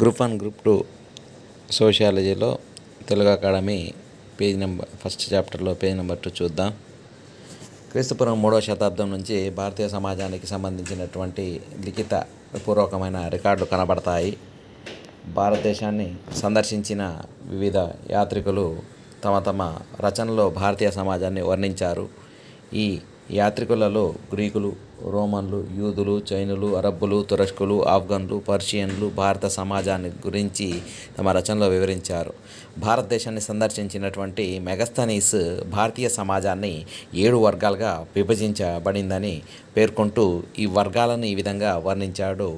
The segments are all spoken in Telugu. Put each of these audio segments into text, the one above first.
గ్రూప్ వన్ గ్రూప్ టూ సోషియాలజీలో Telugu academy page number first చాప్టర్లో పేజ్ నెంబర్ టూ చూద్దాం క్రీస్తుపురం మూడవ శతాబ్దం నుంచి భారతీయ సమాజానికి సంబంధించినటువంటి లిఖిత పూర్వకమైన రికార్డులు కనబడతాయి భారతదేశాన్ని సందర్శించిన వివిధ యాత్రికులు తమ తమ రచనలో భారతీయ సమాజాన్ని వర్ణించారు ఈ యాత్రికులలో గ్రీకులు రోమన్లు యూదులు చైనులు అరబ్బులు తురష్కులు ఆఫ్ఘన్లు పర్షియన్లు భారత సమాజాన్ని గురించి తమ రచనలో వివరించారు భారతదేశాన్ని సందర్శించినటువంటి మెగస్థనీస్ భారతీయ సమాజాన్ని ఏడు వర్గాలుగా విభజించబడిందని పేర్కొంటూ ఈ వర్గాలను ఈ విధంగా వర్ణించాడు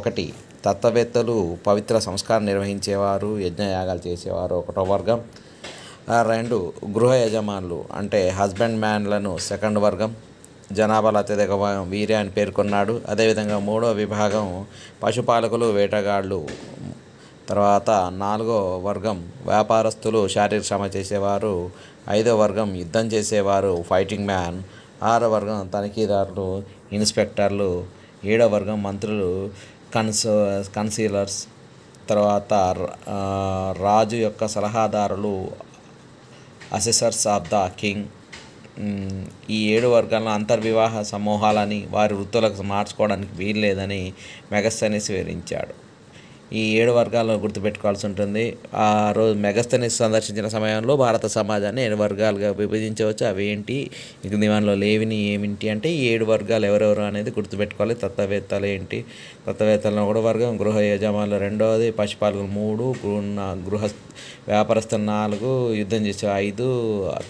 ఒకటి తత్వవేత్తలు పవిత్ర సంస్కారం నిర్వహించేవారు యజ్ఞయాగాలు చేసేవారు ఒకటో వర్గం రెండు గృహ యజమానులు అంటే హస్బెండ్ మ్యాన్లను సెకండ్ వర్గం జనాభాలు అత్యధిక భాగం వీరే అని పేర్కొన్నాడు అదేవిధంగా మూడో విభాగం పశుపాలకులు వేటగాళ్ళు తర్వాత నాలుగో వర్గం వ్యాపారస్తులు శారీరక శ్రమ చేసేవారు ఐదో వర్గం యుద్ధం చేసేవారు ఫైటింగ్ మ్యాన్ ఆరో వర్గం తనిఖీదారులు ఇన్స్పెక్టర్లు ఏడో వర్గం మంత్రులు కన్స కన్సీలర్స్ తర్వాత రాజు యొక్క సలహాదారులు అసెసర్స్ ఆఫ్ ద కింగ్ ఈ ఏడు వర్గాల్లో అంతర్వివాహ సమూహాలని వారి వృత్తులకు మార్చుకోవడానికి వీల్లేదని మెగస్తని వివరించాడు ఈ ఏడు వర్గాలను గుర్తుపెట్టుకోవాల్సి ఉంటుంది ఆ రోజు మెగస్థని సందర్శించిన సమయంలో భారత సమాజాన్ని ఏడు వర్గాలుగా విభజించవచ్చు అవి ఏంటి దీనిలో లేవిని ఏమిటి అంటే ఈ ఏడు వర్గాలు ఎవరెవరు అనేది గుర్తుపెట్టుకోవాలి తత్వవేత్తలు ఏంటి తత్వవేత్తలను ఒకటి వర్గం గృహ యజమానులు రెండవది పశుపాలకులు మూడు గృహ వ్యాపారస్తులు నాలుగు యుద్ధం చేసే ఐదు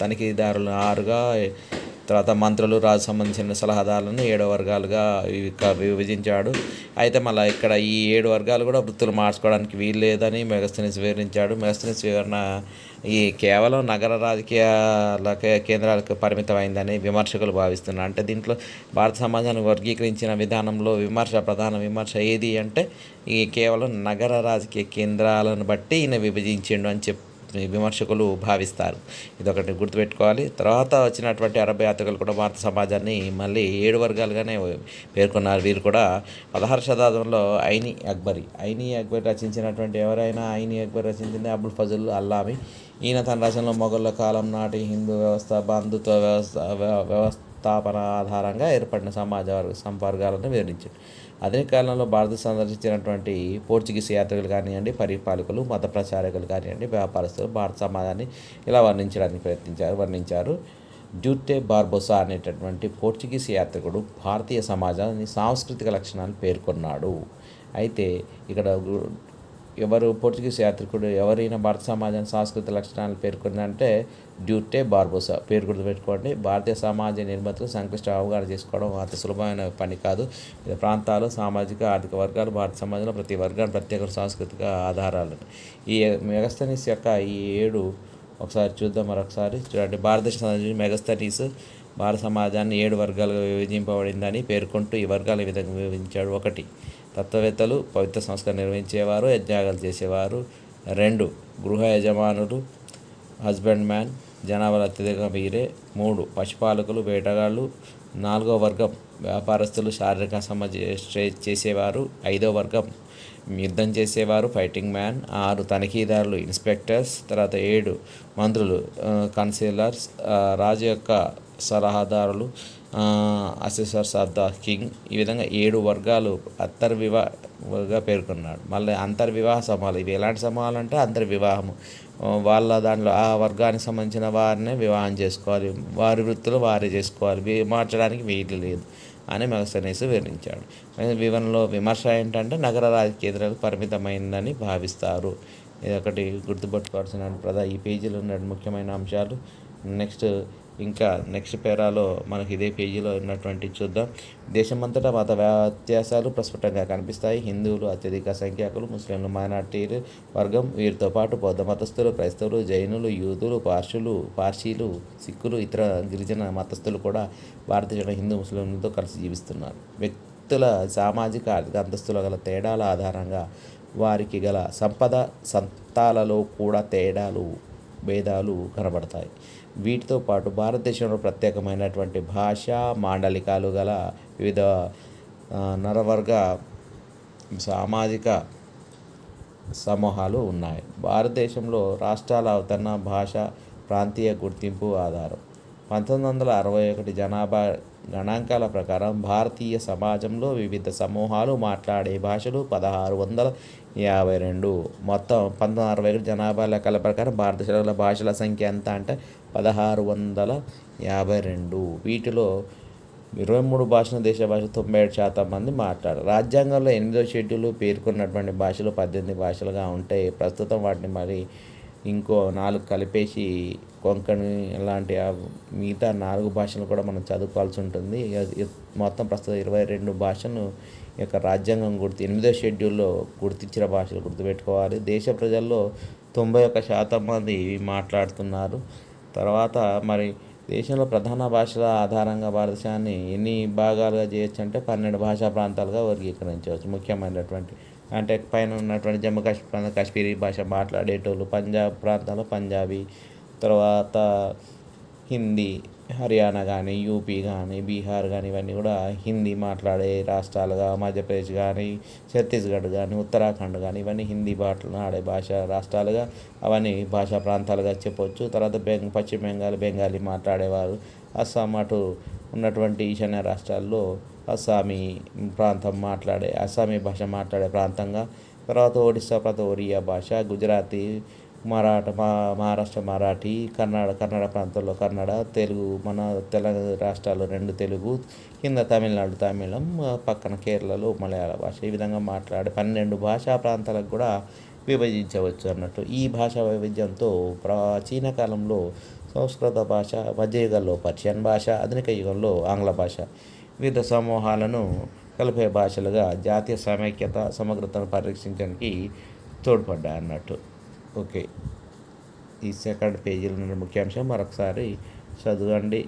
తనిఖీదారులు ఆరుగా తర్వాత మంత్రులు రాజు సంబంధించిన సలహాదారులను ఏడు వర్గాలుగా విభజించాడు అయితే మళ్ళీ ఇక్కడ ఈ ఏడు వర్గాలు కూడా వృత్తులు మార్చుకోవడానికి వీలు లేదని మెగస్తనిస్ వివరించాడు మెగస్తనిస్ వివరణ ఈ కేవలం నగర రాజకీయాల కేంద్రాలకు పరిమితమైందని విమర్శకులు భావిస్తున్నారు అంటే దీంట్లో భారత సమాజాన్ని వర్గీకరించిన విధానంలో విమర్శ ప్రధాన విమర్శ ఏది అంటే ఈ కేవలం నగర రాజకీయ కేంద్రాలను బట్టి ఈయన విభజించిండు అని చెప్పి విమర్శకులు భావిస్తారు ఇదొకటి గుర్తుపెట్టుకోవాలి తర్వాత వచ్చినటువంటి అరబ్ యాత్రికులు కూడా భారత సమాజాన్ని మళ్ళీ ఏడు వర్గాలుగానే పేర్కొన్నారు వీరు కూడా పదహారు శతాబ్దంలో ఐని అక్బరి ఐని అక్బరి రచించినటువంటి ఎవరైనా ఐని అక్బరి రచించింది అబుల్ ఫజుల్ అల్లామి ఈయన తన రచనలో మొఘళ్ళ కాలం నాటి హిందూ వ్యవస్థ బంధుత్వ వ్యవస్థ వ్యవస్థాపన ఆధారంగా ఏర్పడిన సమాజ వర్గ సంపర్గాలను వివరించారు అదే కాలంలో భారత సందర్శించినటువంటి పోర్చుగీస్ యాత్రికులు కానివ్వండి పరిపాలకులు మత ప్రచారకులు కానివ్వండి వ్యాపారస్తులు భారత సమాజాన్ని ఇలా వర్ణించడానికి ప్రయత్నించారు వర్ణించారు డ్యూటే బార్బోసా అనేటటువంటి పోర్చుగీస్ యాత్రికుడు భారతీయ సమాజాన్ని సాంస్కృతిక లక్షణాలు పేర్కొన్నాడు అయితే ఇక్కడ ఎవరు పోర్చుగీస్ యాత్రికుడు ఎవరైనా భారత సమాజం సాంస్కృతిక లక్షణాలు పేర్కొందంటే డ్యూటే బార్బోసా పేరు గుర్తుపెట్టుకోండి భారతీయ సమాజ నిర్మాతలు సంక్లిష్ట అవగాహన చేసుకోవడం అంత సులభమైన పని కాదు వివిధ ప్రాంతాలు సామాజిక ఆర్థిక వర్గాలు భారత సమాజంలో ప్రతి వర్గాన్ని ప్రత్యేక సాంస్కృతిక ఆధారాలు ఈ మెగస్థనీస్ యొక్క ఈ ఏడు ఒకసారి చూద్దాం మరొకసారి చూడండి భారతదేశ మెగస్థనీస్ భారత సమాజాన్ని ఏడు వర్గాలుగా విభజింపబడిందని పేర్కొంటూ ఈ వర్గాల విధంగా విభజించాడు ఒకటి తత్వవేత్తలు పవిత్ర సంస్కారం నిర్వహించేవారు యజ్ఞాగాలు చేసేవారు రెండు గృహ యజమానులు హస్బెండ్ మ్యాన్ జనాభాలు అత్యధికంగా వీరే మూడు పశుపాలకులు వేటగాళ్ళు నాలుగో వర్గం వ్యాపారస్తులు శారీరక శ్రమ చేసేవారు ఐదో వర్గం యుద్ధం చేసేవారు ఫైటింగ్ మ్యాన్ ఆరు తనిఖీదారులు ఇన్స్పెక్టర్స్ తర్వాత ఏడు మంత్రులు కన్సీలర్స్ రాజు యొక్క సలహాదారులు అసెసర్స్ ఆఫ్ ద కింగ్ ఈ విధంగా ఏడు వర్గాలు అంతర్వివాహగా పేర్కొన్నాడు మళ్ళీ అంతర్వివాహ సమూహాలు ఇవి ఎలాంటి సమూహాలు అంటే అంతర్వివాహము వాళ్ళ దాంట్లో ఆ వర్గానికి సంబంధించిన వారిని వివాహం చేసుకోవాలి వారి వృత్తులు వారే చేసుకోవాలి మార్చడానికి వీలు లేదు అని మెగసనేసి వివరించాడు వివరణలో విమర్శ ఏంటంటే నగర రాజకీయాలకు పరిమితమైందని భావిస్తారు ఇది ఒకటి గుర్తుపెట్టుకోవాల్సిన ప్రధాన ఈ పేజీలో ఉన్న ముఖ్యమైన అంశాలు నెక్స్ట్ ఇంకా నెక్స్ట్ పేరాలో మనకి ఇదే పేజీలో ఉన్నటువంటి చూద్దాం దేశమంతటా మత వ్యత్యాసాలు ప్రస్ఫుటంగా కనిపిస్తాయి హిందువులు అత్యధిక సంఖ్యాకులు ముస్లింలు మైనార్టీలు వర్గం వీరితో పాటు బౌద్ధ మతస్థులు క్రైస్తవులు జైనులు యూదులు పార్షులు పార్షీలు సిక్కులు ఇతర గిరిజన మతస్థులు కూడా భారతదేశంలో హిందూ ముస్లింలతో కలిసి జీవిస్తున్నారు వ్యక్తుల సామాజిక ఆర్థిక అంతస్తుల గల తేడాల ఆధారంగా వారికి గల సంపద సంతాలలో కూడా తేడాలు భేదాలు కనబడతాయి వీటితో పాటు భారతదేశంలో ప్రత్యేకమైనటువంటి భాషా మాండలికాలు గల వివిధ నరవర్గ సామాజిక సమూహాలు ఉన్నాయి భారతదేశంలో రాష్ట్రాల అవతరణ భాష ప్రాంతీయ గుర్తింపు ఆధారం పంతొమ్మిది వందల అరవై ఒకటి జనాభా గణాంకాల ప్రకారం భారతీయ సమాజంలో వివిధ సమూహాలు మాట్లాడే భాషలు పదహారు వందల యాభై రెండు మొత్తం పంతొమ్మిది వందల అరవై ఒకటి జనాభా లెక్కల ప్రకారం భారతదేశంలో భాషల సంఖ్య ఎంత అంటే పదహారు వందల యాభై రెండు వీటిలో ఇరవై మూడు భాషల దేశ భాష తొంభై ఏడు శాతం మంది మాట్లాడారు రాజ్యాంగంలో ఎనిమిదో షెడ్యూల్ పేర్కొన్నటువంటి భాషలు పద్దెనిమిది భాషలుగా ఉంటాయి ప్రస్తుతం వాటిని మరి ఇంకో నాలుగు కలిపేసి కొంకణి ఇలాంటి మిగతా నాలుగు భాషలు కూడా మనం చదువుకోవాల్సి ఉంటుంది మొత్తం ప్రస్తుతం ఇరవై రెండు భాషను యొక్క రాజ్యాంగం గుర్తు ఎనిమిదో షెడ్యూల్లో గుర్తించిన భాషలు గుర్తుపెట్టుకోవాలి దేశ ప్రజల్లో తొంభై ఒక్క శాతం మంది మాట్లాడుతున్నారు తర్వాత మరి దేశంలో ప్రధాన భాషల ఆధారంగా భారతదేశాన్ని ఎన్ని భాగాలుగా చేయొచ్చు అంటే పన్నెండు భాషా ప్రాంతాలుగా వర్గీకరించవచ్చు ముఖ్యమైనటువంటి అంటే పైన ఉన్నటువంటి జమ్మూ కాశ్మీర్ ప్రాంతం కాశ్మీరీ భాష మాట్లాడేటోళ్ళు పంజాబ్ ప్రాంతాల్లో పంజాబీ తర్వాత హిందీ హర్యానా కానీ యూపీ కానీ బీహార్ కానీ ఇవన్నీ కూడా హిందీ మాట్లాడే రాష్ట్రాలుగా మధ్యప్రదేశ్ కానీ ఛత్తీస్గఢ్ కానీ ఉత్తరాఖండ్ కానీ ఇవన్నీ హిందీ ఆడే భాష రాష్ట్రాలుగా అవన్నీ భాషా ప్రాంతాలుగా చెప్పవచ్చు తర్వాత బెంగ పశ్చిమ బెంగాల్ బెంగాలీ మాట్లాడేవారు అస్సాం అటు ఉన్నటువంటి ఈశాన్య రాష్ట్రాల్లో అస్సామీ ప్రాంతం మాట్లాడే అస్సామీ భాష మాట్లాడే ప్రాంతంగా తర్వాత ఒడిస్సా ప్రాంత ఒరియా భాష గుజరాతీ మరాఠ మహారాష్ట్ర మరాఠీ కన్నడ కన్నడ ప్రాంతంలో కన్నడ తెలుగు మన తెలంగాణ రాష్ట్రాల్లో రెండు తెలుగు కింద తమిళనాడు తమిళం పక్కన కేరళలో మలయాళ భాష ఈ విధంగా మాట్లాడే పన్నెండు భాషా ప్రాంతాలకు కూడా విభజించవచ్చు అన్నట్టు ఈ భాషా వైవిధ్యంతో ప్రాచీన కాలంలో సంస్కృత భాష మధ్యయుగంలో పర్షియన్ భాష ఆధునిక యుగంలో ఆంగ్ల భాష వివిధ సమూహాలను కలిపే భాషలుగా జాతీయ సమైక్యత సమగ్రతను పరిరక్షించడానికి తోడ్పడ్డాయి అన్నట్టు ఓకే ఈ సెకండ్ పేజీలో ఉన్న ముఖ్యాంశం మరొకసారి చదవండి